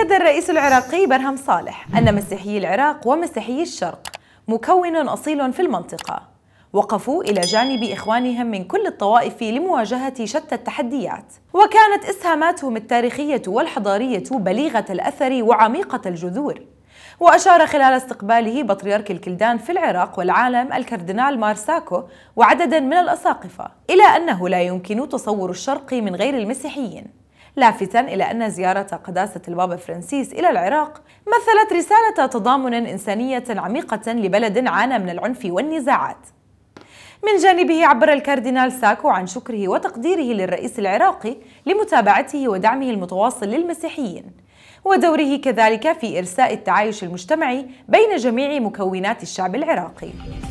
أكد الرئيس العراقي برهم صالح أن مسيحي العراق ومسيحي الشرق مكون أصيل في المنطقة وقفوا إلى جانب إخوانهم من كل الطوائف لمواجهة شتى التحديات وكانت إسهاماتهم التاريخية والحضارية بليغة الأثر وعميقة الجذور وأشار خلال استقباله بطريرك الكلدان في العراق والعالم الكاردينال مارساكو وعددا من الأساقفة إلى أنه لا يمكن تصور الشرق من غير المسيحيين لافتا إلى أن زيارة قداسة البابا فرانسيس إلى العراق مثلت رسالة تضامن إنسانية عميقة لبلد عانى من العنف والنزاعات من جانبه عبر الكاردينال ساكو عن شكره وتقديره للرئيس العراقي لمتابعته ودعمه المتواصل للمسيحيين ودوره كذلك في إرساء التعايش المجتمعي بين جميع مكونات الشعب العراقي